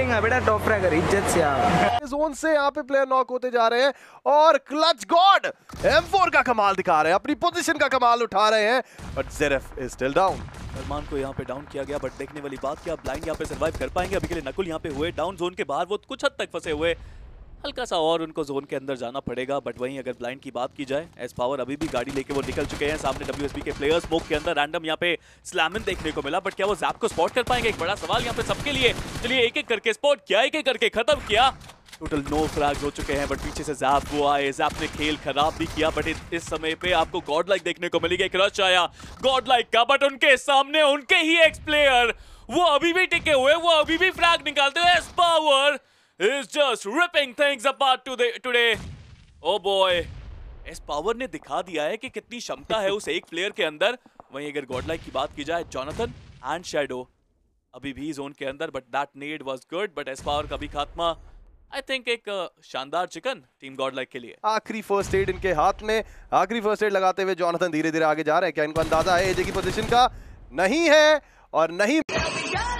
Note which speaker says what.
Speaker 1: Wrong बेटा top Raigar इज्जत से आओ जोन से यहाँ पे प्लेयर नॉक होते जा रहे हैं और क्लच गॉड M4 का कमाल दिखा रहे हैं अपनी पोजीशन का कमाल उठा रहे हैं बट
Speaker 2: जेरफ इज स्टिल डाउन सलमान को यहाँ पे डाउन किया गया बट देखने वाली बात क्या ब्लाइंड यहाँ पे सर्वाइव कर पाएंगे अभी के लिए नकुल यहाँ पे हुए डाउन जोन के बाहर वो कुछ हद तक फंसे हुए हल्का सा और उनको जोन के अंदर जाना पड़ेगा बट वहीं अगर ब्लाइंड की बात की जाए एस पावर अभी भी गाड़ी लेके वो निकल चुके हैं सामने डब्ल्यू के प्लेयर्स स्मोक के अंदर रैंडम यहाँ पे स्लैमिन देखने को मिला बट क्या वो जैप को स्पॉट कर पाएंगे एक बड़ा सवाल यहाँ पे सबके लिए चलिए एक एक करके स्पॉट किया एक एक करके खत्म किया टोटल नो फ्रैग्स हो चुके हैं बट पीछे से जैप वो आए जैप ने खेल खराब भी किया बट इस समय पे आपको गॉड लाइक देखने को मिली एक रश आया गॉड लाइक का बट उनके सामने उनके ही एक्स प्लेयर वो अभी भी टिके हुए वो अभी भी फ्रैग निकालते हुए is just ripping things apart today. today. Oh boy. इस पावर ने दिखा दिया है कि कितनी क्षमता है उस एक प्लेयर के अंदर वहीं अगर गॉडलाइक की बात की जाए जॉनथन एंड शेडो अभी भी जोन के अंदर but that need was good but S power का भी खात्मा आई थिंक एक uh, शानदार चिकन टीम गॉडलाइक के लिए
Speaker 3: आखिरी फर्स्ट एड इनके हाथ में आखिरी फर्स्ट एड लगाते हुए जॉनथन धीरे धीरे आगे जा रहे हैं क्या इनको अंदाजा है एजे की पोजिशन का नहीं है और नहीं